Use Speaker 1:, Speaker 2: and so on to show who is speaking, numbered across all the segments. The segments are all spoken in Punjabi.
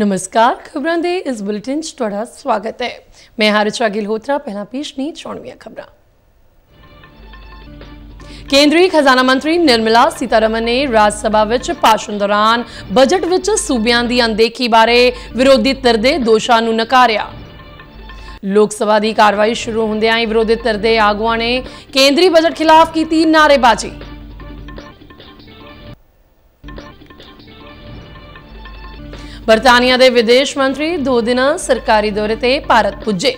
Speaker 1: ਨਮਸਕਾਰ ਖਬਰਾਂ ਦੇ ਇਸ ਬੁਲੇਟਿਨ 'ਚ ਤੁਹਾਡਾ ਸਵਾਗਤ ਹੈ ਮੈਂ ਹਰਚਾ ਗਿਲਹੋਤਰਾ ਪਹਿਲਾਂ ਪੇਸ਼ ਨੇ ਚੌਣਵੀਆਂ ਖਬਰਾਂ ਕੇਂਦਰੀ ਖਜ਼ਾਨਾ ਮੰਤਰੀ ਨਿਰਮਲਾ ਸੀਤਾਰਮਨ ਨੇ ਰਾਜ ਸਭਾ ਵਿੱਚ ਭਾਸ਼ਣ ਦੌਰਾਨ ਬਜਟ ਵਿੱਚ ਸੂਬਿਆਂ ਦੀ ਅਣਦੇਖੀ ਬਾਰੇ ਵਿਰੋਧੀ ਧਿਰ ਦੇ ਦੋਸ਼ਾਂ ਨੂੰ ਨਕਾਰਿਆ ਲੋਕ ਸਭਾ ਦੀ ਕਾਰਵਾਈ ਸ਼ੁਰੂ ਹੁੰਦਿਆਂ ਹੀ ਵਿਰੋਧੀ ਧਿਰ ਦੇ ਆਗੂਆਂ ਨੇ ਕੇਂਦਰੀ ਬਜਟ ਖਿਲਾਫ ਕੀਤੀ ਨਾਰੇਬਾਜ਼ੀ ਬਰਤਾਨੀਆ ਦੇ ਵਿਦੇਸ਼ ਮੰਤਰੀ ਦੋ ਦਿਨਾਂ ਸਰਕਾਰੀ ਦੌਰੇ ਤੇ ਭਾਰਤ ਪੁੱਜੇ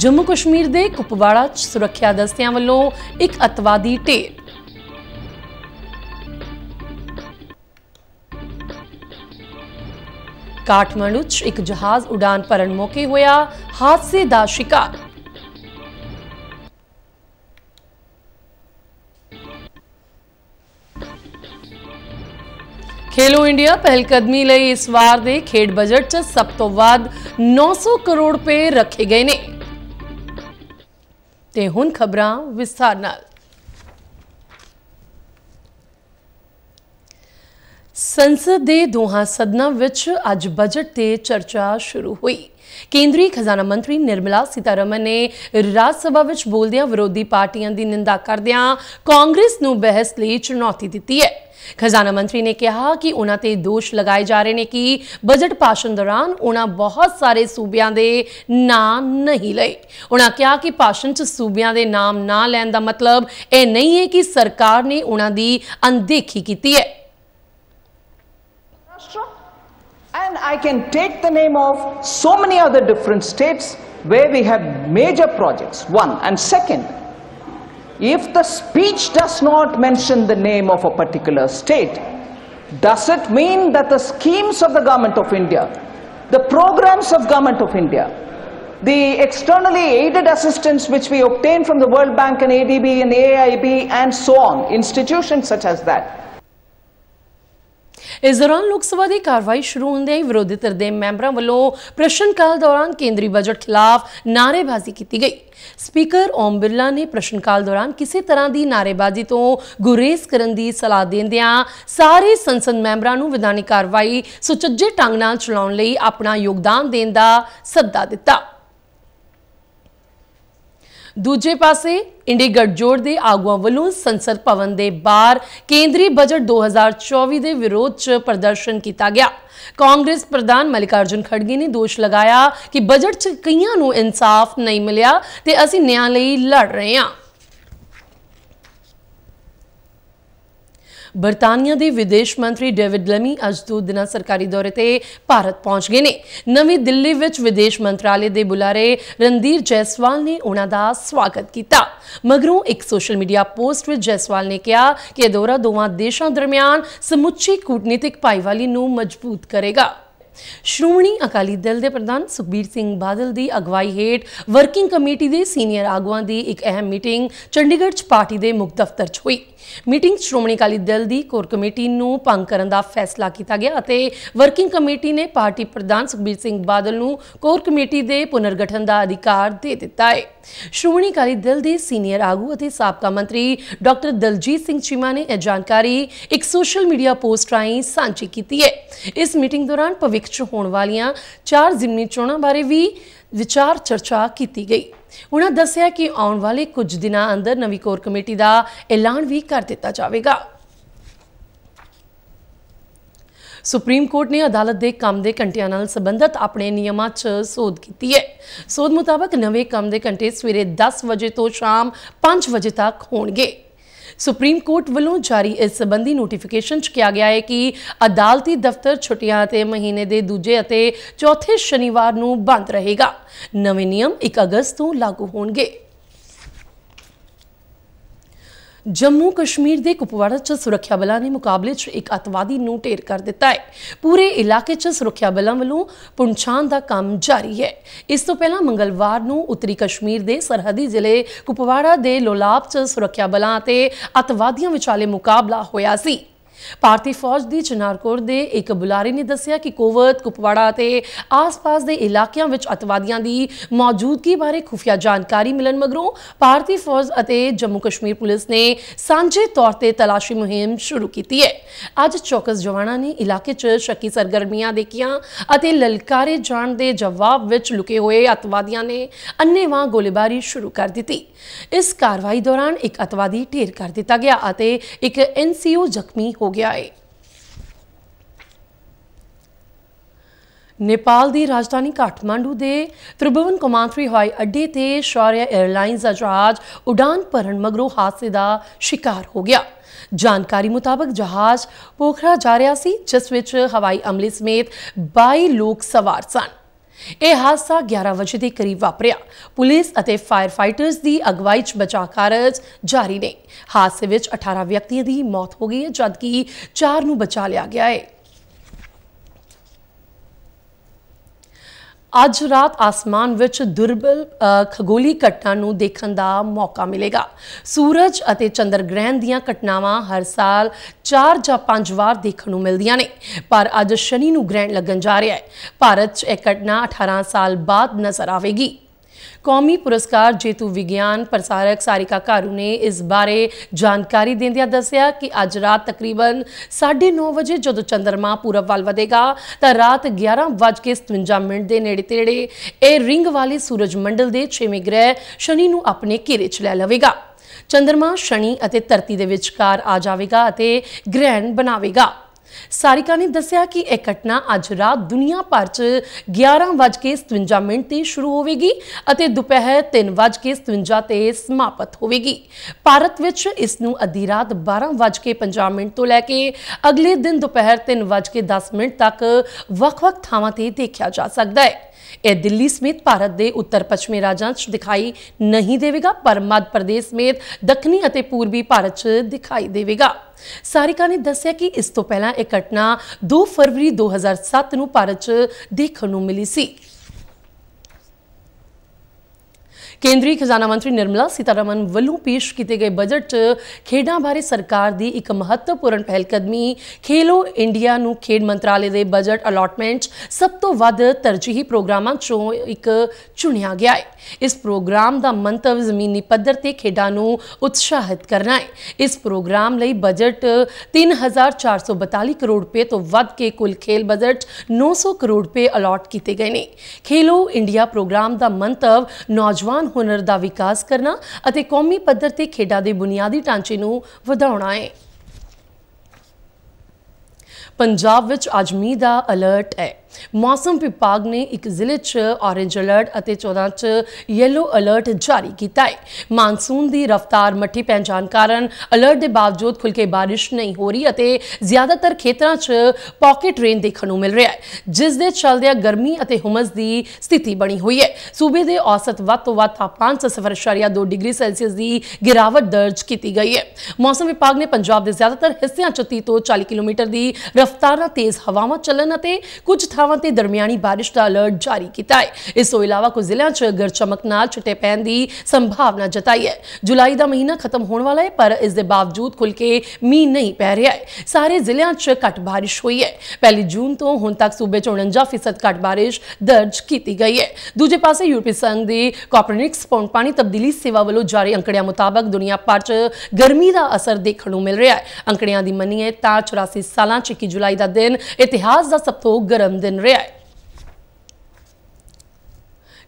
Speaker 1: ਜੰਮੂ ਕਸ਼ਮੀਰ ਦੇ ਕੁਪਵਾੜਾ 'ਚ ਸੁਰੱਖਿਆ ਦਸਤਿਆਂ ਵੱਲੋਂ ਇੱਕ ਅਤਵਾਦੀ ਢੇਰ ਕਾਠਮੰਡੂ 'ਚ ਇੱਕ ਜਹਾਜ਼ ਉਡਾਨ ਭਰਨ ਮੌਕੇ ਹੋਇਆ ਹਾਦਸੇ ਦਾ ਸ਼ਿਕਾਰ ਖੇਲੋ ਇੰਡੀਆ ਕਦਮੀ ਲਈ ਇਸ ਵਾਰ ਦੇ ਖੇਡ ਬਜਟ 'ਚ ਸਭ ਤੋਂ ਵੱਧ 900 ਕਰੋੜ ਰੁਪਏ ਰੱਖੇ ਗਏ ਨੇ ਤੇ ਹੁਣ ਖਬਰਾਂ ਵਿਸਥਾਰ ਨਾਲ ਸੰਸਦ ਦੇ ਦੋਹਾਂ ਸਦਨਾਂ ਵਿੱਚ ਅੱਜ ਬਜਟ ਤੇ ਚਰਚਾ ਸ਼ੁਰੂ ਹੋਈ ਕੇਂਦਰੀ ਖਜ਼ਾਨਾ ਮੰਤਰੀ ਨਿਰਮਲਾ ਸੀਤਾਰਮਨ ਨੇ ਰਾਜ ਸਭਾ ਵਿੱਚ ਬੋਲਦਿਆਂ ਵਿਰੋਧੀ ਪਾਰਟੀਆਂ ਦੀ ਨਿੰਦਾ ਕਰਦਿਆਂ ਕਾਂਗਰਸ ਨੂੰ ਬਹਿਸ ਲਈ ਚੁਣੌਤੀ ਦਿੱਤੀ ਹੈ ਖਜ਼ਾਨਾ ਮੰਤਰੀ ਨੇ ਕਿਹਾ ਕਿ ਉਹਨਾਂ ਤੇ ਦੋਸ਼ ਲਗਾਏ ਜਾ ਰਹੇ ਨੇ ਕਿ ਬਜਟ ਭਾਸ਼ਣ ਦੌਰਾਨ ਉਹਨਾਂ ਬਹੁਤ ਸਾਰੇ ਸੂਬਿਆਂ ਦੇ ਨਾਮ ਨਹੀਂ ਲਏ ਉਹਨਾਂ ਕਿਹਾ ਕਿ ਭਾਸ਼ਣ 'ਚ ਸੂਬਿਆਂ ਦੇ ਨਾਮ ਨਾ ਲੈਣ ਦਾ ਮਤਲਬ ਇਹ ਨਹੀਂ ਹੈ ਕਿ ਸਰਕਾਰ ਨੇ ਉਹਨਾਂ ਦੀ ਅਣਦੇਖੀ ਕੀਤੀ ਹੈ And I can take the name of so many other different states where we have major projects, one. And second, if the speech does not mention the name of a particular state, does it mean that the schemes of the government of India, the programs of government of India, the externally aided assistance which we obtain from the World Bank and ADB and AIB and so on, institutions such as that, ਇਸ ਦੌਰਾਨ ਲੋਕ ਸਭਾ ਦੀ ਕਾਰਵਾਈ ਸ਼ੁਰੂ ਹੁੰਦੇ ਹੀ ਵਿਰੋਧੀ ਧਿਰ ਦੇ ਮੈਂਬਰਾਂ ਵੱਲੋਂ ਪ੍ਰਸ਼ਨ ਕਾਲ ਦੌਰਾਨ ਕੇਂਦਰੀ ਬਜਟ ਖਿਲਾਫ ਨਾਰੇਬਾਜ਼ੀ ਕੀਤੀ ਗਈ ਸਪੀਕਰ ਓਮ ਬਿਰਲਾ ਨੇ ਪ੍ਰਸ਼ਨ ਕਾਲ ਦੌਰਾਨ ਕਿਸੇ ਤਰ੍ਹਾਂ ਦੀ ਨਾਰੇਬਾਜ਼ੀ ਤੋਂ ਗੁਰੇਜ਼ ਕਰਨ ਦੀ ਸਲਾਹ ਦਿੰਦਿਆਂ ਸਾਰੇ ਸੰਸਦ ਮੈਂਬਰਾਂ ਨੂੰ ਵਿਧਾਨਿਕ ਕਾਰਵਾਈ ਸੁਚੱਜੇ ਢੰਗ ਨਾਲ ਚਲਾਉਣ ਲਈ ਆਪਣਾ ਯੋਗਦਾਨ ਦੇਣ ਦਾ ਸੱਦਾ ਦਿੱਤਾ ਦੂਜੇ ਪਾਸੇ ਇੰਡੀ ਜੋੜ ਦੇ ਆਗੂਆਂ ਵੱਲੋਂ ਸੰਸਦ ਭਵਨ ਦੇ ਬਾਹਰ ਕੇਂਦਰੀ ਬਜਟ 2024 ਦੇ ਵਿਰੋਧ 'ਚ ਪ੍ਰਦਰਸ਼ਨ ਕੀਤਾ ਗਿਆ ਕਾਂਗਰਸ ਪ੍ਰਧਾਨ ਮਲਿਕਾਰਜੁਨ ਖੜਗੇ ਨੇ ਦੋਸ਼ ਲਗਾਇਆ ਕਿ ਬਜਟ 'ਚ ਕਈਆਂ ਨੂੰ ਇਨਸਾਫ ਨਹੀਂ ਮਿਲਿਆ ਤੇ ਅਸੀਂ ਨਿਆਂ ਲਈ ਲੜ ਰਹੇ ਹਾਂ ਬਰਤਾਨੀਆ ਦੇ ਵਿਦੇਸ਼ ਮੰਤਰੀ ਡੇਵਿਡ ਲਮੀ ਅੱਜ ਦੋ ਦਿਨਾਂ ਸਰਕਾਰੀ ਦੌਰੇ ਤੇ ਭਾਰਤ ਪਹੁੰਚ ਗਏ ਨੇ ਨਵੀਂ ਦਿੱਲੀ ਵਿੱਚ ਵਿਦੇਸ਼ ਮੰਤਰਾਲੇ ਦੇ ਬੁਲਾਰੇ ਰਣਦੀਰ ਜੈਸਵਾਲ ਨੇ ਉਹਨਾਂ ਦਾ ਸਵਾਗਤ ਕੀਤਾ ਮਗਰੋਂ ਇੱਕ ਸੋਸ਼ਲ ਮੀਡੀਆ ਪੋਸਟ ਵਿੱਚ ਜੈਸਵਾਲ ਨੇ ਕਿਹਾ ਕਿ ਇਹ ਦੌਰਾ ਦੋਵਾਂ ਦੇਸ਼ਾਂ ਦਰਮਿਆਨ ਸਮੁੱਚੀ ਕੂਟਨੀਤਿਕ ਭਾਈਵਾਲੀ ਨੂੰ ਮਜ਼ਬੂਤ ਕਰੇਗਾ ਸ਼੍ਰੋਮਣੀ ਅਕਾਲੀ ਦਲ ਦੇ ਪ੍ਰਧਾਨ ਸੁਖਬੀਰ ਸਿੰਘ ਬਾਦਲ ਦੀ ਅਗਵਾਈ ਹੇਠ ਵਰਕਿੰਗ ਕਮੇਟੀ ਦੇ ਸੀਨੀਅਰ ਆਗੂਆਂ ਦੀ ਇੱਕ ਅਹਿਮ ਮੀਟਿੰਗ ਚੰਡੀਗੜ੍ਹ 'ਚ ਪਾਰਟੀ ਦੇ ਮੁੱਖ ਦਫ਼ਤਰ 'ਚ ਹੋਈ ਮੀਟਿੰਗ ਸ਼੍ਰੋਮਣੀ ਅਕਾਲੀ ਦਲ ਦੀ ਕੋਰ ਕਮੇਟੀ ਨੂੰ ਭੰਗ ਕਰਨ ਦਾ ਫੈਸਲਾ ਕੀਤਾ ਗਿਆ ਅਤੇ ਵਰਕਿੰਗ ਕਮੇਟੀ ਨੇ ਪਾਰਟੀ ਪ੍ਰਧਾਨ ਸੁਖਬੀਰ ਸਿੰਘ ਬਾਦਲ ਨੂੰ ਕੋਰ ਕਮੇਟੀ ਦੇ ਪੁਨਰਗਠਨ ਦਾ ਅਧਿਕਾਰ ਦੇ ਦਿੱਤਾ ਹੈ ਸ਼੍ਰੋਮਣੀ ਅਕਾਲੀ ਦਲ ਦੇ ਸੀਨੀਅਰ ਆਗੂ ਅਤੇ ਸਾਬਕਾ ਮੰਤਰੀ ਡਾਕਟਰ ਦਲਜੀਤ ਸਿੰਘ ਚੀਮਾ ਨੇ ਇਹ ਜਾਣਕਾਰੀ ਇੱਕ ਸੋਸ਼ਲ ਮੀਡੀਆ ਪੋਸਟ ਰਾਹੀਂ ਸਾਂਝੀ ਕੀਤੀ ਹੈ ਇਸ ਮੀਟਿੰਗ ਦੌਰਾਨ ਭਵਿੱਖ ਭਵਿੱਖ 'ਚ ਹੋਣ ਵਾਲੀਆਂ ਚਾਰ ਜ਼ਿਮਨੀ ਚੋਣਾਂ ਬਾਰੇ ਵੀ ਵਿਚਾਰ ਚਰਚਾ ਕੀਤੀ ਗਈ ਉਹਨਾਂ ਦੱਸਿਆ ਕਿ ਆਉਣ ਵਾਲੇ ਕੁਝ ਦਿਨਾਂ ਅੰਦਰ ਨਵੀਂ ਕੋਰ ਕਮੇਟੀ ਦਾ ਐਲਾਨ ਵੀ ਕਰ ਦਿੱਤਾ ਜਾਵੇਗਾ ਸੁਪਰੀਮ ਕੋਰਟ ਨੇ ਅਦਾਲਤ ਦੇ ਕੰਮ ਦੇ ਘੰਟਿਆਂ ਨਾਲ ਸੰਬੰਧਤ ਆਪਣੇ ਨਿਯਮਾਂ 'ਚ ਸੋਧ ਕੀਤੀ ਹੈ ਸੋਧ ਮੁਤਾਬਕ ਨਵੇਂ ਕੰਮ ਦੇ ਘੰਟੇ ਸਵੇਰੇ 10 ਵਜੇ ਤੋਂ ਸ਼ਾਮ 5 ਵਜੇ ਤੱਕ ਹੋਣਗੇ ਸੁਪਰੀਮ ਕੋਰਟ ਵੱਲੋਂ ਜਾਰੀ ਇਸ ਸੰਬੰਧੀ ਨੋਟੀਫਿਕੇਸ਼ਨ 'ਚ ਕਿਹਾ ਗਿਆ ਹੈ ਕਿ ਅਦਾਲਤੀ ਦਫ਼ਤਰ ਛੁੱਟੀਆਂ ਤੇ ਮਹੀਨੇ ਦੇ ਦੂਜੇ ਅਤੇ ਚੌਥੇ ਸ਼ਨੀਵਾਰ ਨੂੰ ਬੰਦ ਰਹੇਗਾ ਨਵੇਂ ਨਿਯਮ 1 ਅਗਸਤ ਤੋਂ ਲਾਗੂ ਹੋਣਗੇ ਜੰਮੂ ਕਸ਼ਮੀਰ ਦੇ ਕੁਪਵਾੜਾ 'ਚ ਸੁਰੱਖਿਆ ਬਲਾਂ ਨੇ ਮੁਕਾਬਲੇ 'ਚ ਇੱਕ ਅਤਵਾਦੀ ਨੂੰ ਢੇਰ ਕਰ ਦਿੱਤਾ ਹੈ ਪੂਰੇ ਇਲਾਕੇ 'ਚ ਸੁਰੱਖਿਆ ਬਲਾਂ ਵੱਲੋਂ ਪੁੰਛਾਂ ਦਾ ਕੰਮ ਜਾਰੀ ਹੈ ਇਸ ਤੋਂ ਪਹਿਲਾਂ ਮੰਗਲਵਾਰ ਨੂੰ ਉੱਤਰੀ ਕਸ਼ਮੀਰ ਦੇ ਸਰਹੱਦੀ ਜ਼ਿਲ੍ਹੇ ਕੁਪਵਾੜਾ ਦੇ ਲੋਲਾਬ 'ਚ ਸੁਰੱਖਿਆ ਬਲਾਂ ਅਤੇ ਅਤਵਾਦੀਆਂ ਵਿਚਾਲੇ ਮੁਕਾਬਲਾ ਹੋਇਆ ਸੀ ਭਾਰਤੀ ਫੌਜ ਦੀ ਚਨਾਰਕੋਰ ਦੇ ਇੱਕ ਬੁਲਾਰੇ ਨੇ ਦੱਸਿਆ ਕਿ ਕੋਵਰਤ ਕੁਪਵਾੜਾ ਅਤੇ ਆਸ-ਪਾਸ ਦੇ ਇਲਾਕਿਆਂ ਵਿੱਚ ਅਤਵਾਦੀਆਂ ਦੀ ਮੌਜੂਦਗੀ ਬਾਰੇ ਖੁਫੀਆ ਜਾਣਕਾਰੀ ਮਿਲਣ ਮਗਰੋਂ ਭਾਰਤੀ ਫੌਜ ਅਤੇ ਜੰਮੂ ਕਸ਼ਮੀਰ ਪੁਲਿਸ ਨੇ ਸਾਂਝੇ ਤੌਰ ਤੇ ਤਲਾਸ਼ੀ ਮੁਹਿੰਮ ਸ਼ੁਰੂ ਕੀਤੀ ਹੈ ਅੱਜ ਚੌਕਸ ਜਵਾਨਾਂ ਨੇ ਇਲਾਕੇ 'ਚ ਸ਼ੱਕੀ ਸਰਗਰਮੀਆਂ ਦੇਖੀਆਂ ਅਤੇ ਲਲਕਾਰੇ ਜਾਣ ਦੇ ਜਵਾਬ ਵਿੱਚ ਲੁਕੇ ਹੋਏ ਅਤਵਾਦੀਆਂ ਨੇ ਅੰਨੇਵਾਹ ਗੋਲੀਬਾਰੀ ਸ਼ੁਰੂ ਕਰ ਦਿੱਤੀ ਇਸ ਕਾਰਵਾਈ ਦੌਰਾਨ ਇੱਕ ਅਤਵਾਦੀ ਢੇਰ ਕਰ ਦਿੱਤਾ ਗਿਆ ਅਤੇ ਇੱਕ ਐਨਸੀਓ ਜ਼ਖਮੀ ਹੋ ਗਿਆ ਹੈ ਨੇਪਾਲ ਦੀ ਰਾਜਧਾਨੀ ਕਾਠਮਾਂਡੂ ਦੇ ਤ੍ਰਿਭੁਵਨ ਕਮਾਂਤਰੀ ਹਵਾਈ ਅੱਡੇ ਤੇ ਸ਼ੌਰਿਆ 에ਅਰਲਾਈਨਸ ਦਾ ਜਹਾਜ਼ ਉਡਾਨ ਭਰਨ ਮਗਰੋਂ ਹਾਦਸੇ ਦਾ ਸ਼ਿਕਾਰ ਹੋ ਗਿਆ ਜਾਣਕਾਰੀ ਮੁਤਾਬਕ ਜਹਾਜ਼ ਪੋਖਰਾ ਜਾ ਰਿਹਾ ਸੀ ਜਿਸ ਵਿੱਚ ਹਵਾਈ ਅਮਲੇ ਸਮੇਤ 22 ਲੋਕ ਸਵਾਰ ਸਨ ਇਹ ਹਾਦਸਾ 11 ਵਜੇ ਦੇ ਕਰੀਬ ਵਾਪਰਿਆ ਪੁਲਿਸ ਅਤੇ ਫਾਇਰ ਫਾਈਟਰਸ ਦੀ ਅਗਵਾਈ 'ਚ ਬਚਾਅ ਕਾਰਜ ਜਾਰੀ ਨੇ ਹਾਦਸੇ ਵਿੱਚ 18 ਵਿਅਕਤੀਆਂ ਦੀ ਮੌਤ ਹੋ ਗਈ ਹੈ ਜਦਕਿ 4 ਨੂੰ ਬਚਾ ਲਿਆ ਗਿਆ ਹੈ ਅੱਜ ਰਾਤ ਆਸਮਾਨ ਵਿੱਚ ਦੁਰਬਲ ਖਗੋਲੀ ਘਟਨਾ ਨੂੰ ਦੇਖਣ ਦਾ ਮੌਕਾ ਮਿਲੇਗਾ ਸੂਰਜ ਅਤੇ ਚੰਦਰ ਗ੍ਰਹਿਣ ਦੀਆਂ ਘਟਨਾਵਾਂ ਹਰ ਸਾਲ 4 ਜਾਂ 5 ਵਾਰ ਦੇਖਣ ਨੂੰ ਮਿਲਦੀਆਂ ਨੇ ਪਰ ਅੱਜ ਸ਼ਨੀ ਨੂੰ ਗ੍ਰਹਿਣ ਲੱਗਣ ਜਾ ਰਿਹਾ ਹੈ ਭਾਰਤ 'ਚ ਇਹ ਘਟਨਾ 18 ਸਾਲ ਬਾਅਦ ਨਜ਼ਰ ਆਵੇਗੀ ਕੌਮੀ ਪੁਰਸਕਾਰ ਜੇਤੂ ਵਿਗਿਆਨ ਪ੍ਰਸਾਰਕ ਸਾਰਿਕਾ ਕਾਰੂ ਨੇ ਇਸ ਬਾਰੇ ਜਾਣਕਾਰੀ ਦਿੰਦਿਆਂ ਦੱਸਿਆ ਕਿ ਅੱਜ ਰਾਤ ਤਕਰੀਬਨ 9:30 ਵਜੇ ਜਦੋਂ ਚੰਦਰਮਾ ਪੂਰਬ ਵੱਲ ਵਧੇਗਾ ਤਾਂ ਰਾਤ 11:57 ਮਿੰਟ ਦੇ ਨੇੜੇ-ਤੇੜੇ ਇਹ ਰਿੰਗ ਵਾਲੇ ਸੂਰਜ ਮੰਡਲ ਦੇ 6ਵੇਂ ਗ੍ਰਹਿ ਸ਼ਨੀ ਨੂੰ ਆਪਣੇ ਘੇਰੇ 'ਚ ਲੈ ਲਵੇਗਾ ਚੰਦਰਮਾ ਸ਼ਨੀ ਅਤੇ ਧਰਤੀ ਦੇ ਵਿਚਕਾਰ ਆ ਜਾਵੇਗਾ ਅਤੇ ਗ੍ਰਹਿਣ ਬਣਾਵੇਗਾ ਸਾਰਿਕਾ ਨੇ ਦੱਸਿਆ ਕਿ ਇਹ ਘਟਨਾ ਅੱਜ ਰਾਤ ਦੁਨੀਆ ਭਰ 'ਚ 11:57 ਮਿੰਟ ਤੇ ਸ਼ੁਰੂ ਹੋਵੇਗੀ ਅਤੇ ਦੁਪਹਿਰ 3:57 ਤੇ ਸਮਾਪਤ ਹੋਵੇਗੀ ਭਾਰਤ ਵਿੱਚ ਇਸ ਨੂੰ ਅਧੀ ਰਾਤ 12:50 ਮਿੰਟ ਤੋਂ ਲੈ ਕੇ ਅਗਲੇ ਦਿਨ ਦੁਪਹਿਰ 3:10 ਮਿੰਟ ਤੱਕ ਵੱਖ-ਵੱਖ ਥਾਵਾਂ ਤੇ ਦੇਖਿਆ ਜਾ ਸਕਦਾ ਹੈ ਇਹ ਦਿੱਲੀ ਸਮੇਤ ਭਾਰਤ ਦੇ ਉੱਤਰ ਪੱਛਮੀ ਰਾਜਾਂ 'ਚ ਦਿਖਾਈ ਨਹੀਂ ਦੇਵੇਗਾ ਪਰ ਮੱਧ ਪ੍ਰਦੇਸ਼ ਸਮੇਤ ਦੱਖਣੀ ਅਤੇ ਪੂਰਬੀ ਭਾਰਤ 'ਚ ਦਿਖਾਈ ਦੇਵੇਗਾ ਸਾਰਿਕਾ ਨੇ ਦੱਸਿਆ ਕਿ ਇਸ ਤੋਂ ਪਹਿਲਾਂ ਇਹ ਘਟਨਾ 2 ਫਰਵਰੀ 2007 ਨੂੰ ਭਾਰਤ 'ਚ ਦੇਖਣ ਨੂੰ ਮਿਲੀ ਸੀ ਕੇਂਦਰੀ ਖਜ਼ਾਨਾ ਮੰਤਰੀ ਨਿਰਮਲਾ ਸੀਤਾਰਮਨ ਵੱਲੋਂ ਪੇਸ਼ ਕੀਤੇ ਗਏ ਬਜਟ 'ਚ ਖੇਡਾਂ ਬਾਰੇ ਸਰਕਾਰ ਦੀ ਇੱਕ ਮਹੱਤਵਪੂਰਨ ਪਹਿਲਕਦਮੀ ਖੇਲੋ ਇੰਡੀਆ ਨੂੰ ਖੇਡ ਮੰਤਰਾਲੇ ਦੇ ਬਜਟ ਅਲਾਟਮੈਂਟ ਸਭ ਤੋਂ ਵੱਧ ਤਰਜੀਹੀ ਪ੍ਰੋਗਰਾਮਾਂ 'ਚੋਂ ਇੱਕ ਚੁਣਿਆ ਗਿਆ ਹੈ ਇਸ ਪ੍ਰੋਗਰਾਮ ਦਾ ਮੰਤਵ ਜ਼ਮੀਨੀ ਪੱਧਰ ਤੇ ਖੇਡਾਂ ਨੂੰ ਉਤਸ਼ਾਹਿਤ ਕਰਨਾ ਹੈ ਇਸ ਪ੍ਰੋਗਰਾਮ ਲਈ ਬਜਟ 3442 ਕਰੋੜ ਰੁਪਏ ਤੋਂ ਵੱਧ ਕੇ ਕੁੱਲ ਖੇਲ ਬਜਟ 900 ਕਰੋੜ ਰੁਪਏ ਅਲਾਟ ਕੀਤੇ ਗਏ ਨੇ ਖੇਲੋ ਇੰਡੀਆ ਪ੍ਰੋਗਰਾਮ ਦਾ ਮੰਤਵ ਨੌਜਵਾਨ ਹੁਨਰ ਦਾ ਵਿਕਾਸ ਕਰਨਾ ਅਤੇ ਕੌਮੀ ਪੱਧਰ ਤੇ ਖੇਡਾਂ ਦੇ ਬੁਨਿਆਦੀ ਢਾਂਚੇ ਨੂੰ ਵਧਾਉਣਾ ਹੈ ਪੰਜਾਬ ਵਿੱਚ ਅੱਜ ਮੀਂਹ ਦਾ ਅਲਰਟ ਹੈ ਮੌਸਮ ਵਿਭਾਗ ਨੇ ਇੱਕ ਜ਼ਿਲ੍ਹੇ 'ਚ ਔਰੇਂਜ ਅਲਰਟ ਅਤੇ 14 'ਚ ਯੈਲੋ ਅਲਰਟ ਜਾਰੀ ਕੀਤਾ ਹੈ ਮਾਨਸੂਨ ਦੀ ਰਫ਼ਤਾਰ ਮੱਠੀ ਪੈਣ ਜਾਣ ਕਾਰਨ ਅਲਰਟ ਦੇ ਬਾਵਜੂਦ ਖੁੱਲ ਕੇ ਬਾਰਿਸ਼ ਨਹੀਂ ਹੋ ਰਹੀ ਅਤੇ ਜ਼ਿਆਦਾਤਰ ਖੇਤਰਾਂ 'ਚ ਪਾਕਟ ਰੇਨ ਦੇਖਣ ਨੂੰ ਮਿਲ ਰਿਹਾ ਹੈ ਜਿਸ ਦੇ ਚੱਲਦਿਆਂ ਗਰਮੀ ਅਤੇ ਹਮਸ ਦੀ ਸਥਿਤੀ ਬਣੀ ਹੋਈ ਹੈ ਸੂਬੇ ਦੇ ਔਸਤ ਵੱਧ ਤੋਂ ਵੱਧ ਤਾਪਮਾਨ 0.2 ਡਿਗਰੀ ਸੈਲਸੀਅਸ ਦੀ ਗਿਰਾਵਟ ਦਰਜ ਕੀਤੀ ਗਈ ਹੈ ਮੌਸਮ ਵਿਭਾਗ ਨੇ ਪੰਜਾਬ ਦੇ ਜ਼ਿਆਦਾਤਰ ਹਿੱਸਿਆਂ 'ਚ 30 ਤੋਂ 40 ਕਿਲੋਮੀਟਰ ਦੀ ਰਫ਼ਤਾਰ ਨਾਲ ਤੇਜ਼ ਹਵਾਵਾਂ ਚੱਲਣ ਅਤੇ ਕੁਝ ਥਾਂ शाखावान से बारिश का अलर्ट जारी किया है इस तो इलावा कुछ जिले च गर चमक न छिटे पैन की संभावना जताई है जुलाई का महीना खत्म होने वाला है पर इसके बावजूद खुल के मीह नहीं पै रहा है सारे जिले च घट बारिश हुई है पहली जून तो हूं तक सूबे च उणंजा फीसद घट बारिश दर्ज की गई है दूजे पास यूरोपी संघ के कॉपरनिक्स पौन पानी तब्दीली सेवा वालों जारी अंकड़िया मुताबक दुनिया भर च गर्मी का असर देखने मिल रहा है अंकड़िया की मनी है तो चौरासी साल चौकी जुलाई का दिन इतिहास का सब तो गर्म दिन ਰਿਹਾ ਹੈ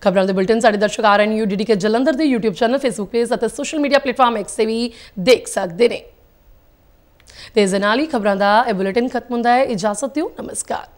Speaker 1: ਖਬਰਾਂ ਦੇ ਬੁਲਟਨ ਸਾਡੇ ਦਰਸ਼ਕ ਰਹੇ ਨੇ ਯੂ ਕੇ ਜਲੰਧਰ ਦੇ YouTube ਚੈਨਲ Facebook ਪੇਜ ਅਤੇ ਸੋਸ਼ਲ ਮੀਡੀਆ ਪਲੇਟਫਾਰਮ ਐਕਸ ਤੇ ਵੀ ਦੇਖ ਸਕਦੇ ਨੇ ਤੇ ਜ਼ਨਾਲੀ ਖਬਰਾਂ ਦਾ ਇਹ ਬੁਲਟਨ ਖਤਮ ਹੁੰਦਾ ਹੈ ਇਜਾਜ਼ਤ ਦਿਓ ਨਮਸਕਾਰ